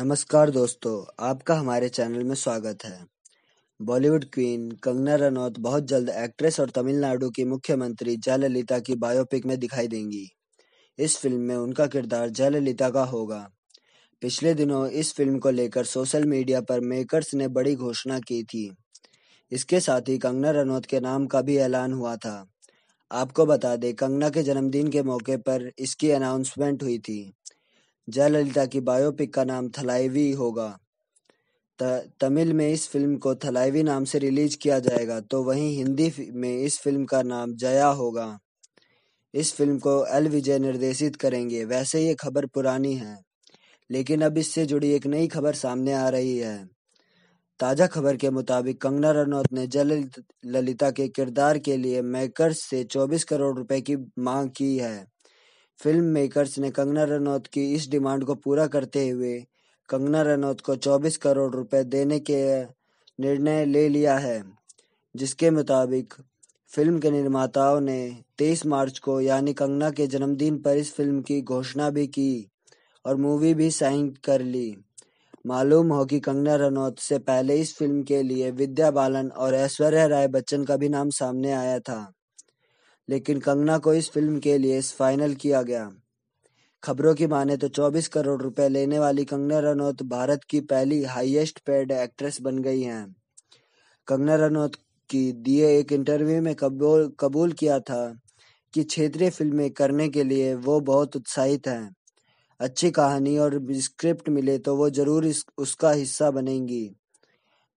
नमस्कार दोस्तों आपका हमारे चैनल में स्वागत है बॉलीवुड क्वीन कंगना रनौत बहुत जल्द एक्ट्रेस और तमिलनाडु की मुख्यमंत्री जयललिता की बायोपिक में दिखाई देंगी इस फिल्म में उनका किरदार जयललिता का होगा पिछले दिनों इस फिल्म को लेकर सोशल मीडिया पर मेकर्स ने बड़ी घोषणा की थी इसके साथ ही कंगना रनौत के नाम का भी ऐलान हुआ था आपको बता दें कंगना के जन्मदिन के मौके पर इसकी अनाउंसमेंट हुई थी जयललिता की बायोपिक का नाम थलाइवी होगा तमिल में इस फिल्म को थलाइवी नाम से रिलीज किया जाएगा तो वहीं हिंदी में इस फिल्म का नाम जया होगा इस फिल्म को एल विजय निर्देशित करेंगे वैसे ये खबर पुरानी है लेकिन अब इससे जुड़ी एक नई खबर सामने आ रही है ताज़ा खबर के मुताबिक कंगना रनौत ने जल ललिता के किरदार के लिए मेकर्स से 24 करोड़ रुपए की मांग की है फिल्म मेकर्स ने कंगना रनौत की इस डिमांड को पूरा करते हुए कंगना रनौत को 24 करोड़ रुपए देने के निर्णय ले लिया है जिसके मुताबिक फिल्म के निर्माताओं ने 23 मार्च को यानी कंगना के जन्मदिन पर इस फिल्म की घोषणा भी की और मूवी भी साइन कर ली मालूम हो कि कंगना रनौत से पहले इस फिल्म के लिए विद्या बालन और ऐश्वर्या राय बच्चन का भी नाम सामने आया था लेकिन कंगना को इस फिल्म के लिए फाइनल किया गया खबरों की माने तो 24 करोड़ रुपए लेने वाली कंगना रनौत भारत की पहली हाईएस्ट पेड एक्ट्रेस बन गई हैं कंगना रनौत की दिए एक इंटरव्यू में कबूल कबूल किया था कि क्षेत्रीय फिल्में करने के लिए वो बहुत उत्साहित हैं अच्छी कहानी और स्क्रिप्ट मिले तो वो जरूर इस, उसका हिस्सा बनेंगी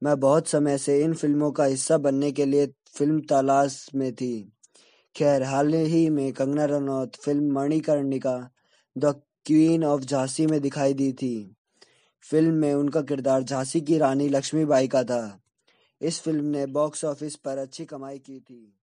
मैं बहुत समय से इन फिल्मों का हिस्सा बनने के लिए फिल्म तलाश में थी खैर हाल ही में Kangana Ranaut film Manikarnika the queen of Jhansi में दिखाई दी थी फिल्म में उनका किरदार झांसी की रानी लक्ष्मीबाई का था इस फिल्म ने बॉक्स ऑफिस पर अच्छी कमाई की थी